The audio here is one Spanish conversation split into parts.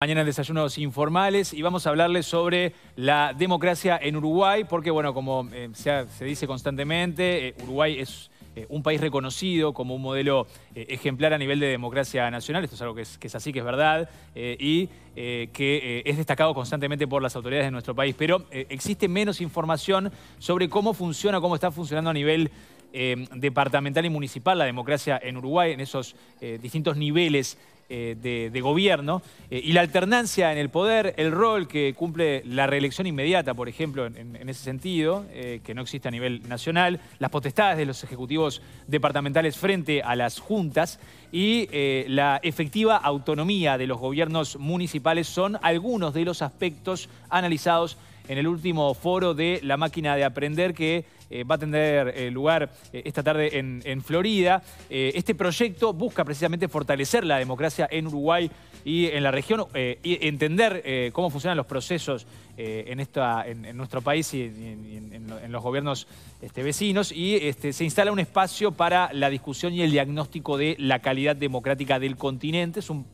Mañana en Desayunos Informales y vamos a hablarles sobre la democracia en Uruguay, porque bueno, como eh, se, dice constantemente, eh, Uruguay es eh, un país reconocido como un modelo ejemplar a nivel de democracia nacional, esto es algo que es así, que es verdad, y que es destacado constantemente por las autoridades de nuestro país, pero existe menos información sobre cómo funciona, cómo está funcionando a nivel eh, departamental y municipal, la democracia en Uruguay, en esos eh, distintos niveles eh, de, gobierno, y la alternancia en el poder, el rol que cumple la reelección inmediata, por ejemplo, en ese sentido, que no existe a nivel nacional, las potestades de los ejecutivos departamentales frente a las juntas y la efectiva autonomía de los gobiernos municipales son algunos de los aspectos analizados en el último foro de la máquina de aprender que eh, va a tener eh, lugar eh, esta tarde en, Florida. este proyecto busca precisamente fortalecer la democracia en Uruguay y en la región, y entender cómo funcionan los procesos en, esta, en, nuestro país y en, los gobiernos este, vecinos. Y este, se instala un espacio para la discusión y el diagnóstico de la calidad democrática del continente. Es un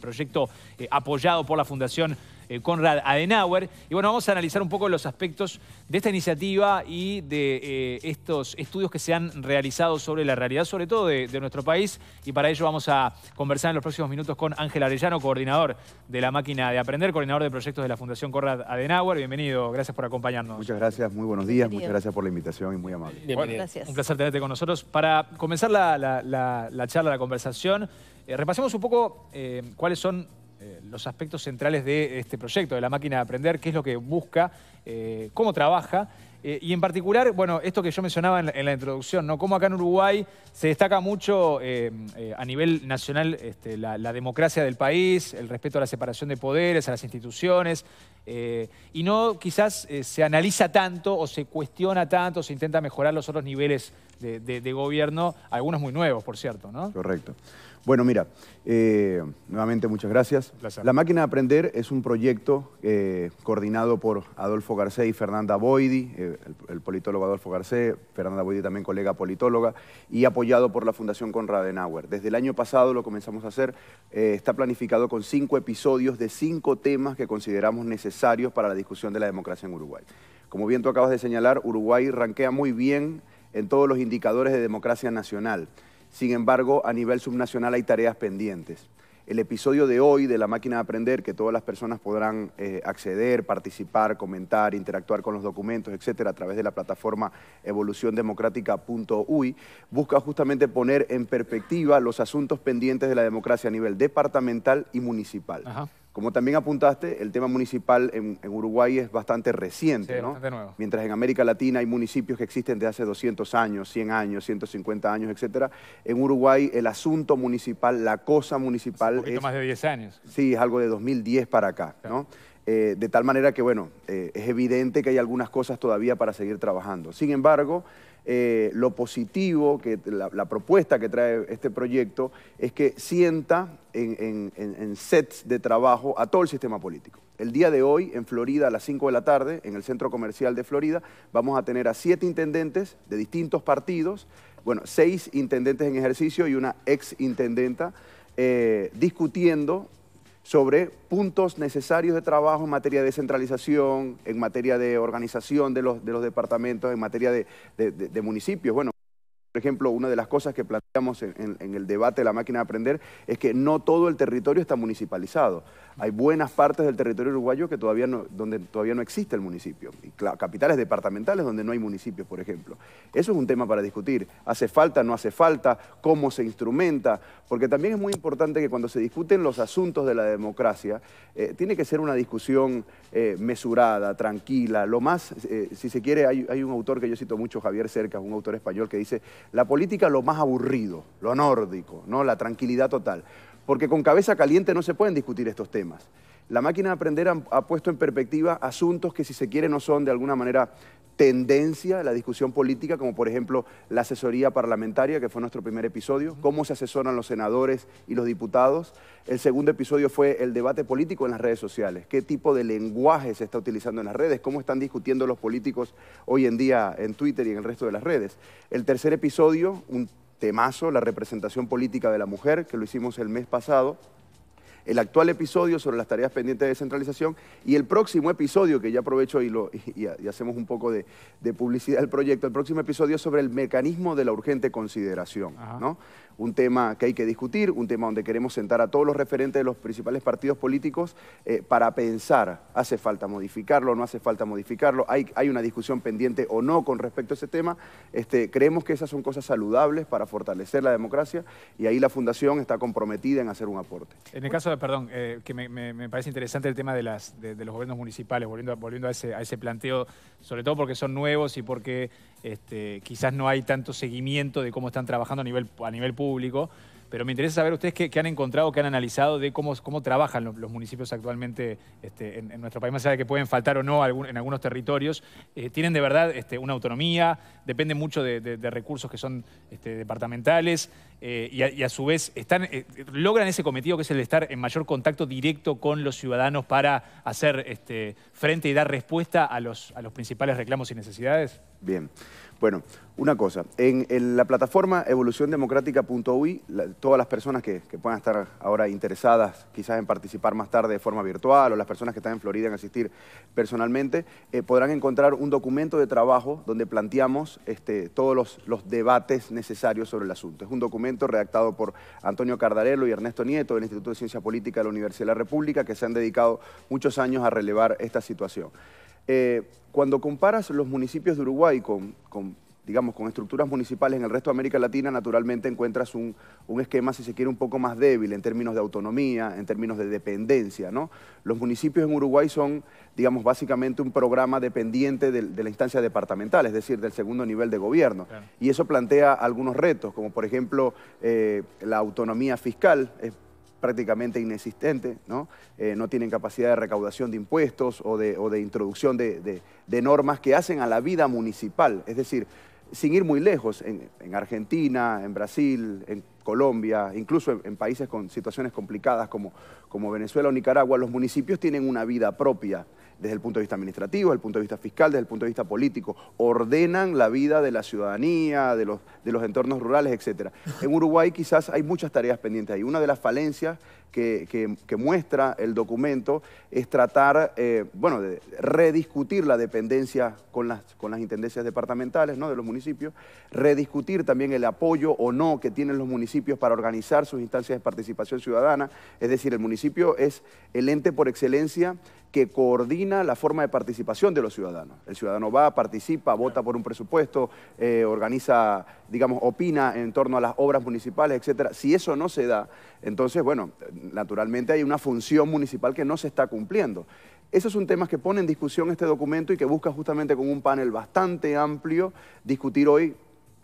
proyecto apoyado por la Fundación Conrad Adenauer. Y bueno, vamos a analizar un poco los aspectos de esta iniciativa y de eh, estos estudios que se han realizado sobre la realidad, sobre todo de, nuestro país. Y para ello vamos a conversar en los próximos minutos con Ángel Arellano, coordinador de la máquina de aprender, coordinador de proyectos de la Fundación Corrad Adenauer. Bienvenido, gracias por acompañarnos. Muchas gracias, muy buenos días, muchas gracias por la invitación y muy amable. Un placer tenerte con nosotros. Para comenzar la, charla, la conversación, eh, repasemos un poco eh, cuáles son los aspectos centrales de este proyecto, de la máquina de aprender, qué es lo que busca, cómo trabaja eh, y en particular, bueno, esto que yo mencionaba en la, introducción, ¿no? como acá en Uruguay se destaca mucho eh, eh, a nivel nacional este, la, democracia del país, el respeto a la separación de poderes, a las instituciones, y no quizás se analiza tanto o se cuestiona tanto, se intenta mejorar los otros niveles de gobierno, algunos muy nuevos, por cierto, ¿no? Correcto. Bueno, mira, eh, nuevamente muchas gracias. La Máquina de Aprender es un proyecto eh, coordinado por Adolfo Garcés y Fernanda Boidi, eh, el, politólogo Adolfo Garcés, Fernanda Boidi también colega politóloga, y apoyado por la Fundación Conrad Adenauer. Desde el año pasado lo comenzamos a hacer, está planificado con cinco episodios de cinco temas que consideramos necesarios para la discusión de la democracia en Uruguay. Como bien tú acabas de señalar, Uruguay ranquea muy bien en todos los indicadores de democracia nacional. Sin embargo, a nivel subnacional hay tareas pendientes. El episodio de hoy de la máquina de aprender, que todas las personas podrán eh, acceder, participar, comentar, interactuar con los documentos, etcétera, a través de la plataforma evoluciondemocrática.uy, busca justamente poner en perspectiva los asuntos pendientes de la democracia a nivel departamental y municipal. Como también apuntaste, el tema municipal en, Uruguay es bastante reciente, nuevo. Mientras en América Latina hay municipios que existen de hace 200 años, 100 años, 150 años, etcétera, en Uruguay el asunto municipal, la cosa municipal es... Un más de 10 años. Sí, es algo de 2010 para acá, eh, de tal manera que, bueno, eh, es evidente que hay algunas cosas todavía para seguir trabajando. Sin embargo, eh, lo positivo, que la, propuesta que trae este proyecto es que sienta en, sets de trabajo a todo el sistema político. El día de hoy, en Florida, a las 5 de la tarde, en el Centro Comercial de Florida, vamos a tener a siete intendentes de distintos partidos, bueno, seis intendentes en ejercicio y una ex intendenta, eh, discutiendo sobre puntos necesarios de trabajo en materia de descentralización, en materia de organización de los, de los departamentos, en materia de, municipios. Bueno, por ejemplo, una de las cosas que planteamos en, el debate de la máquina de aprender es que no todo el territorio está municipalizado. Hay buenas partes del territorio uruguayo que todavía no, donde todavía no existe el municipio. capitales departamentales donde no hay municipios, por ejemplo. Eso es un tema para discutir. ¿Hace falta, no hace falta? ¿Cómo se instrumenta? Porque también es muy importante que cuando se discuten los asuntos de la democracia, eh, tiene que ser una discusión eh, mesurada, tranquila. Lo más, eh, si se quiere, hay un autor que yo cito mucho, Javier Cercas, un autor español que dice la política lo más aburrido, lo nórdico, ¿no? la tranquilidad total. Porque con cabeza caliente no se pueden discutir estos temas la máquina de aprender ha, puesto en perspectiva asuntos que si se quiere no son de alguna manera tendencia a la discusión política, como por ejemplo la asesoría parlamentaria, que fue nuestro primer episodio, cómo se asesoran los senadores y los diputados. El segundo episodio fue el debate político en las redes sociales, qué tipo de lenguaje se está utilizando en las redes, cómo están discutiendo los políticos hoy en día en Twitter y en el resto de las redes. El tercer episodio, un temazo, la representación política de la mujer, que lo hicimos el mes pasado el actual episodio sobre las tareas pendientes de descentralización y el próximo episodio, que ya aprovecho y, lo, hacemos un poco de, publicidad del proyecto, el próximo episodio es sobre el mecanismo de la urgente consideración, ¿no? Un tema que hay que discutir, un tema donde queremos sentar a todos los referentes de los principales partidos políticos eh, para pensar, ¿hace falta modificarlo, no hace falta modificarlo? ¿Hay, ¿Hay una discusión pendiente o no con respecto a ese tema? Este, creemos que esas son cosas saludables para fortalecer la democracia y ahí la Fundación está comprometida en hacer un aporte. En el caso perdón, eh, que me, parece interesante el tema de, de, los gobiernos municipales, volviendo, a, ese, a, ese, planteo, sobre todo porque son nuevos y porque este, quizás no hay tanto seguimiento de cómo están trabajando a nivel público pero me interesa saber ustedes qué, han encontrado, qué han analizado de cómo, cómo trabajan los, municipios actualmente este, en, nuestro país, más allá de que pueden faltar o no en algunos territorios. Eh, ¿Tienen de verdad este, una autonomía? ¿Depende mucho de, recursos que son este, departamentales? Eh, y, a, su vez, eh, ¿logran ese cometido que es el de estar en mayor contacto directo con los ciudadanos para hacer frente y dar respuesta a los principales reclamos y necesidades? Bien. Bueno, una cosa, en, la plataforma evoluciondemocrática.ui, todas las personas que, puedan estar ahora interesadas quizás en participar más tarde de forma virtual o las personas que están en Florida en asistir personalmente, eh, podrán encontrar un documento de trabajo donde planteamos este, todos los, los, debates necesarios sobre el asunto. Es un documento redactado por Antonio Cardarello y Ernesto Nieto del Instituto de Ciencia Política de la Universidad de la República que se han dedicado muchos años a relevar esta situación. Eh, cuando comparas los municipios de Uruguay con, digamos, con estructuras municipales en el resto de América Latina, naturalmente encuentras un, esquema, si se quiere, un poco más débil en términos de autonomía, en términos de dependencia. ¿no? Los municipios en Uruguay son, digamos, básicamente un programa dependiente de, la instancia departamental, es decir, del segundo nivel de gobierno. Y eso plantea algunos retos, como por ejemplo eh, la autonomía fiscal prácticamente inexistente, eh, ¿no? tienen capacidad de recaudación de impuestos o de, introducción de, normas que hacen a la vida municipal. Es decir, sin ir muy lejos, en, Argentina, en Brasil, en Colombia, incluso en, países con situaciones complicadas como Venezuela o Nicaragua, los municipios tienen una vida propia desde el punto de vista administrativo, desde el punto de vista fiscal, desde el punto de vista político. Ordenan la vida de la ciudadanía, de los, entornos rurales, etc. En Uruguay quizás hay muchas tareas pendientes ahí. Una de las falencias que, muestra el documento es tratar, eh, bueno, de rediscutir la dependencia con las, con las intendencias departamentales, ¿no? De los municipios, rediscutir también el apoyo o no que tienen los municipios para organizar sus instancias de participación ciudadana. Es decir, el municipio es el ente por excelencia que coordina la forma de participación de los ciudadanos. El ciudadano va, participa, vota por un presupuesto, eh, organiza, digamos, opina en torno a las obras municipales, etcétera. Si eso no se da, entonces, bueno, naturalmente hay una función municipal que no se está cumpliendo. es un tema que pone en discusión este documento y que busca justamente con un panel bastante amplio discutir hoy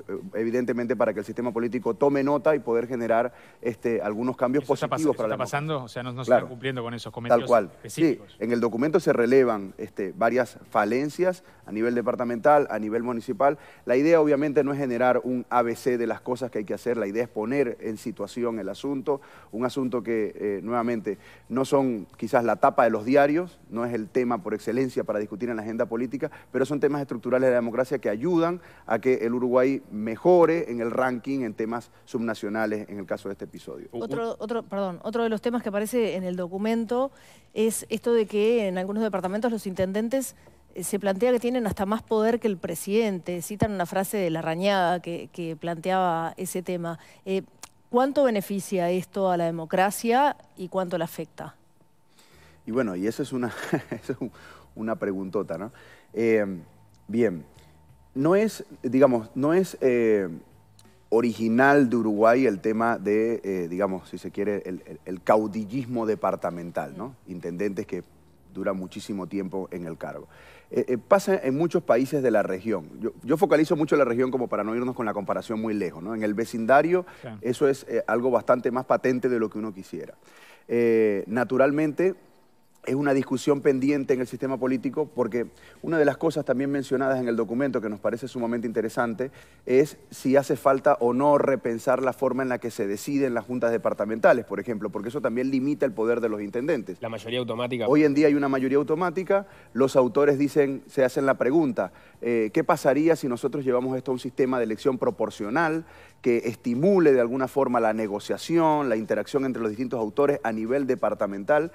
eh, evidentemente para que el sistema político tome nota y poder generar este, algunos cambios positivos está, está pasando? O sea, no, se está cumpliendo con esos comentarios Tal cual. Específicos. Sí, en el documento se relevan este, varias falencias a nivel departamental, a nivel municipal. La idea obviamente no es generar un ABC de las cosas que hay que hacer, la idea es poner en situación el asunto, un asunto que eh, nuevamente no son quizás la tapa de los diarios, no es el tema por excelencia para discutir en la agenda política, pero son temas estructurales de la democracia que ayudan a que el Uruguay mejore en el ranking en temas subnacionales en el caso de este episodio. Uh, uh. Otro, perdón, otro de los temas que aparece en el documento es esto de que en algunos departamentos los intendentes eh, se plantea que tienen hasta más poder que el presidente. Citan una frase de la rañada que, planteaba ese tema. Eh, ¿Cuánto beneficia esto a la democracia y cuánto la afecta? Y bueno, y eso es una, una preguntota, ¿no? Eh, bien no es, digamos, no es eh, original de Uruguay el tema de, eh, digamos, si se quiere, el, caudillismo departamental, ¿no? Intendentes que duran muchísimo tiempo en el cargo. Eh, pasa en muchos países de la región. Yo, focalizo mucho la región como para no irnos con la comparación muy lejos, ¿no? En el vecindario eso es algo bastante más patente de lo que uno quisiera. naturalmente, es una discusión pendiente en el sistema político porque una de las cosas también mencionadas en el documento que nos parece sumamente interesante es si hace falta o no repensar la forma en la que se deciden las juntas departamentales, por ejemplo, porque eso también limita el poder de los intendentes. La mayoría automática. Hoy en día hay una mayoría automática, los autores dicen, se hacen la pregunta, eh, ¿qué pasaría si nosotros llevamos esto a un sistema de elección proporcional que estimule de alguna forma la negociación, la interacción entre los distintos autores a nivel departamental?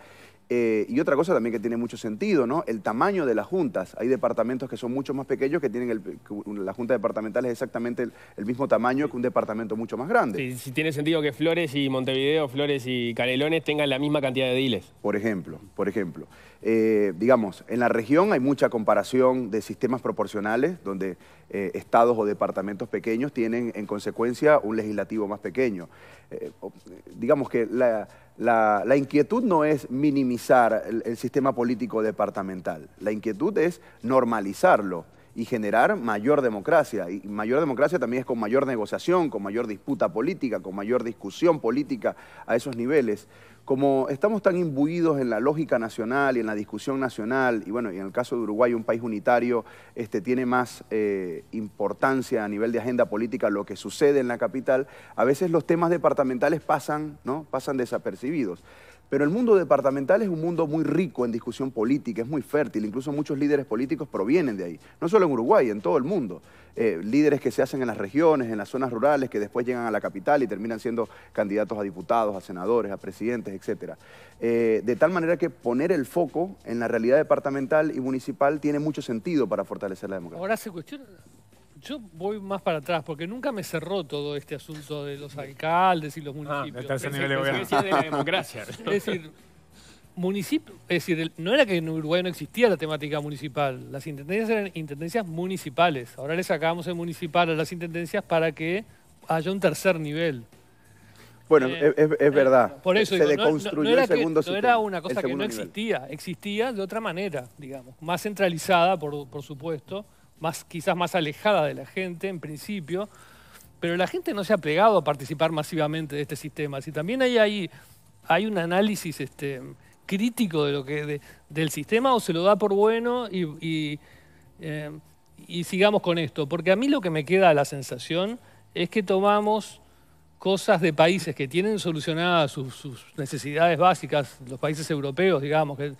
Eh, y otra cosa también que tiene mucho sentido, ¿no? El tamaño de las juntas. Hay departamentos que son mucho más pequeños que tienen el, la junta departamental es exactamente el, mismo tamaño que un departamento mucho más grande. Sí, sí, tiene sentido que Flores y Montevideo, Flores y Canelones tengan la misma cantidad de diles. Por ejemplo, por ejemplo. Eh, digamos, en la región hay mucha comparación de sistemas proporcionales donde eh, estados o departamentos pequeños tienen en consecuencia un legislativo más pequeño. digamos que la la, inquietud no es minimizar el sistema político departamental, la inquietud es normalizarlo y generar mayor democracia. Y mayor democracia también es con mayor negociación, con mayor disputa política, con mayor discusión política a esos niveles. Como estamos tan imbuidos en la lógica nacional y en la discusión nacional, y bueno, en el caso de Uruguay, un país unitario, este, tiene más eh, importancia a nivel de agenda política lo que sucede en la capital, a veces los temas departamentales pasan, ¿no? pasan desapercibidos. Pero el mundo departamental es un mundo muy rico en discusión política, es muy fértil, incluso muchos líderes políticos provienen de ahí, no solo en Uruguay, en todo el mundo. Eh, líderes que se hacen en las regiones, en las zonas rurales, que después llegan a la capital y terminan siendo candidatos a diputados, a senadores, a presidentes, etc. Eh, de tal manera que poner el foco en la realidad departamental y municipal tiene mucho sentido para fortalecer la democracia. Ahora se cuestiona yo voy más para atrás, porque nunca me cerró todo este asunto de los alcaldes y los ah, municipios. Ah, tercer nivel es, de, democracia. es decir, municipio, es decir, no era que en Uruguay no existía la temática municipal, las intendencias eran intendencias municipales. Ahora le sacamos el municipal a las intendencias para que haya un tercer nivel. Bueno, eh, es, verdad. Eh, por eso se deconstruyó no, el segundo era una cosa que no existía, existía de otra manera, digamos, más centralizada, por supuesto quizás más alejada de la gente en principio, pero la gente no se ha plegado a participar masivamente de este sistema. Si también hay ahí hay un análisis este, crítico de lo que, del sistema o se lo da por bueno eh, y, sigamos con esto, porque a mí lo que me queda la sensación es que tomamos cosas de países que tienen solucionadas sus, necesidades básicas, los países europeos, digamos, que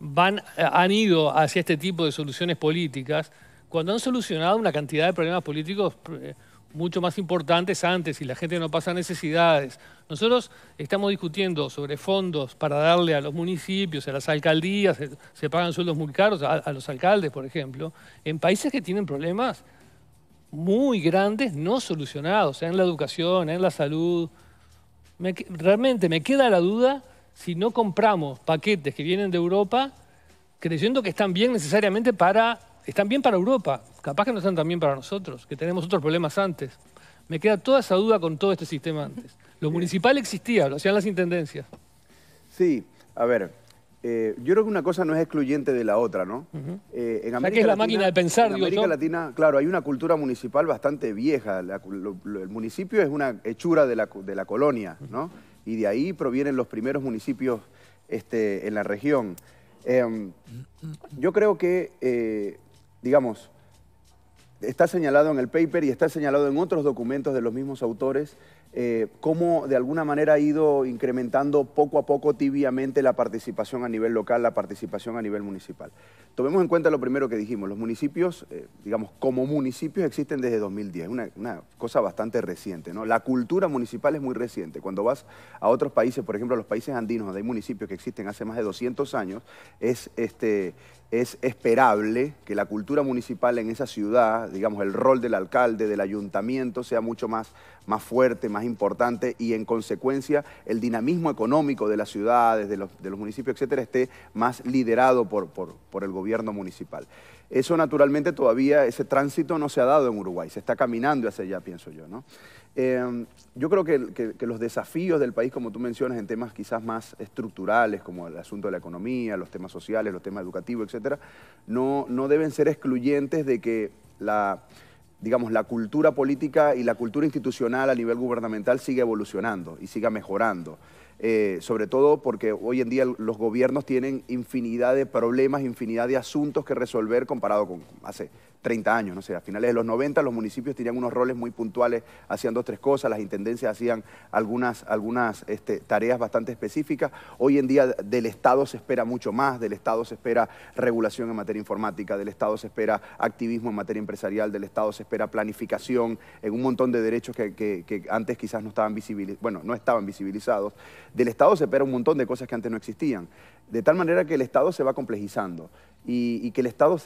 van, han ido hacia este tipo de soluciones políticas, cuando han solucionado una cantidad de problemas políticos eh, mucho más importantes antes y la gente no pasa necesidades. Nosotros estamos discutiendo sobre fondos para darle a los municipios, a las alcaldías, eh, se, pagan sueldos muy caros a, los alcaldes, por ejemplo, en países que tienen problemas muy grandes no solucionados, en la educación, en la salud. realmente me queda la duda si no compramos paquetes que vienen de Europa creyendo que están bien necesariamente para están bien para Europa, capaz que no están tan bien para nosotros, que tenemos otros problemas antes. Me queda toda esa duda con todo este sistema antes. Lo municipal existía, lo hacían las intendencias. Sí, a ver, eh, yo creo que una cosa no es excluyente de la otra, ¿no? Eh, en América que es la máquina de pensar, En América Latina, claro, hay una cultura municipal bastante vieja. el municipio es una hechura de la, colonia, ¿no? Y de ahí provienen los primeros municipios este, en la región. Em, yo creo que eh, digamos, está señalado en el paper y está señalado en otros documentos de los mismos autores eh, cómo de alguna manera ha ido incrementando poco a poco tibiamente la participación a nivel local, la participación a nivel municipal. Tomemos en cuenta lo primero que dijimos, los municipios, eh, digamos, como municipios existen desde 2010, una, una, cosa bastante reciente, ¿no? La cultura municipal es muy reciente. Cuando vas a otros países, por ejemplo, a los países andinos, donde hay municipios que existen hace más de 200 años, es, este, es esperable que la cultura municipal en esa ciudad, digamos, el rol del alcalde, del ayuntamiento, sea mucho más más fuerte, más importante y en consecuencia el dinamismo económico de las ciudades, de los, municipios, etcétera, esté más liderado por, el gobierno municipal. Eso naturalmente todavía, ese tránsito no se ha dado en Uruguay, se está caminando hacia allá, pienso yo. Em, yo creo que, los desafíos del país, como tú mencionas, en temas quizás más estructurales, como el asunto de la economía, los temas sociales, los temas educativos, etcétera, no deben ser excluyentes de que la digamos, la cultura política y la cultura institucional a nivel gubernamental sigue evolucionando y siga mejorando. Eh, sobre todo porque hoy en día los gobiernos tienen infinidad de problemas, infinidad de asuntos que resolver comparado con hace 30 años, no sé, a finales de los 90 los municipios tenían unos roles muy puntuales, hacían dos, tres cosas, las intendencias hacían algunas, algunas este, tareas bastante específicas. Hoy en día del Estado se espera mucho más, del Estado se espera regulación en materia informática, del Estado se espera activismo en materia empresarial, del Estado se espera planificación en un montón de derechos que, antes quizás no estaban visibilizados, bueno, no estaban visibilizados. Del Estado se espera un montón de cosas que antes no existían. De tal manera que el Estado se va complejizando y, que el Estado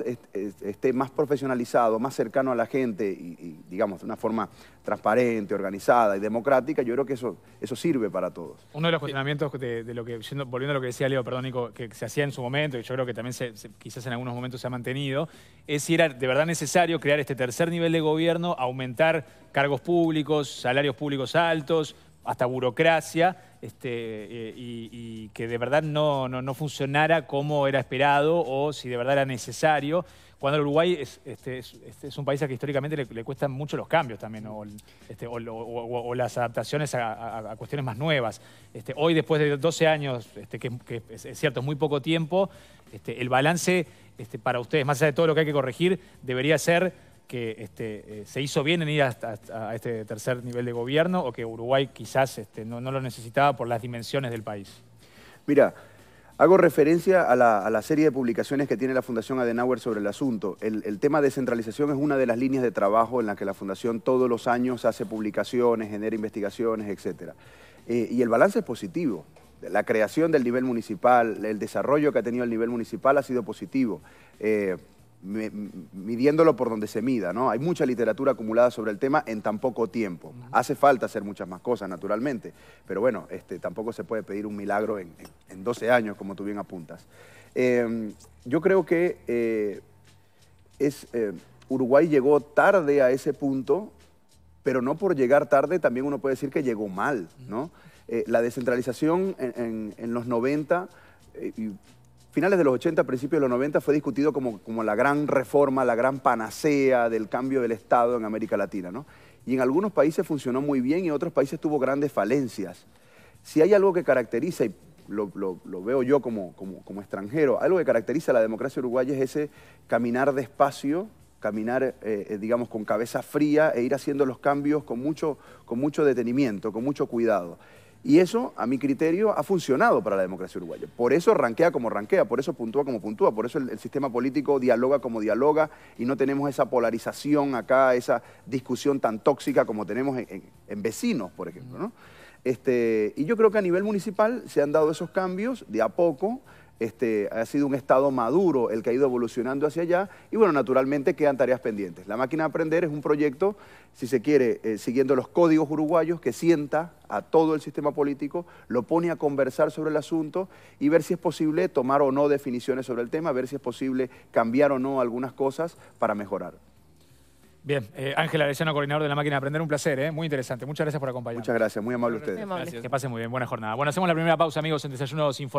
esté más profesionalizado, más cercano a la gente y, digamos, de una forma transparente, organizada y democrática, yo creo que eso, eso sirve para todos. Uno de los cuestionamientos de, lo que, volviendo a lo que decía Leo, perdón, Nico, que se hacía en su momento, y yo creo que también quizás en algunos momentos se ha mantenido, es si era de verdad necesario crear este tercer nivel de gobierno, aumentar cargos públicos, salarios públicos altos, hasta burocracia, este, eh, y, que de verdad no, no, no, funcionara como era esperado o si de verdad era necesario, cuando el Uruguay es, este, es, este, un país a que históricamente le, cuestan mucho los cambios también, o, este, las adaptaciones a, cuestiones más nuevas. Este, hoy, después de 12 años, que, que, es cierto, es muy poco tiempo, el balance para ustedes, más allá de todo lo que hay que corregir, debería ser que este, eh, se hizo bien en ir a este tercer nivel de gobierno o que Uruguay quizás este, no, lo necesitaba por las dimensiones del país? Mira, hago referencia a la, serie de publicaciones que tiene la Fundación Adenauer sobre el asunto. El, tema de descentralización es una de las líneas de trabajo en la que la Fundación todos los años hace publicaciones, genera investigaciones, etc. Eh, y el balance es positivo la creación del nivel municipal, el desarrollo que ha tenido el nivel municipal ha sido positivo. Eh, midiéndolo por donde se mida, ¿no? Hay mucha literatura acumulada sobre el tema en tan poco tiempo. Hace falta hacer muchas más cosas, naturalmente, pero bueno, este, tampoco se puede pedir un milagro en, 12 años, como tú bien apuntas. Em, yo creo que eh, es, eh, Uruguay llegó tarde a ese punto, pero no por llegar tarde también uno puede decir que llegó mal, ¿no? Eh, la descentralización en, los 90 finales de los 80, principios de los 90, fue discutido como, la gran reforma, la gran panacea del cambio del Estado en América Latina, Y en algunos países funcionó muy bien y en otros países tuvo grandes falencias. Si hay algo que caracteriza, y lo, veo yo como, extranjero, algo que caracteriza la democracia uruguaya es ese caminar despacio, caminar, eh, eh, digamos, con cabeza fría e ir haciendo los cambios con mucho, con mucho detenimiento, con mucho cuidado. Y eso, a mi criterio, ha funcionado para la democracia uruguaya. Por eso ranquea como ranquea, por eso puntúa como puntúa, por eso el, sistema político dialoga como dialoga y no tenemos esa polarización acá, esa discusión tan tóxica como tenemos en, vecinos, por ejemplo. Este, y yo creo que a nivel municipal se han dado esos cambios de a poco. Este, ha sido un estado maduro el que ha ido evolucionando hacia allá y bueno, naturalmente quedan tareas pendientes. La máquina de aprender es un proyecto, si se quiere, eh, siguiendo los códigos uruguayos, que sienta a todo el sistema político, lo pone a conversar sobre el asunto y ver si es posible tomar o no definiciones sobre el tema, ver si es posible cambiar o no algunas cosas para mejorar. Bien, eh, Ángela eh, coordinador de la máquina de aprender, un placer, eh, muy interesante. Muchas gracias por acompañarnos. Muchas gracias, muy amable ustedes. Que pasen muy bien, buena jornada. Bueno, hacemos la primera pausa, amigos, en Desayunos sin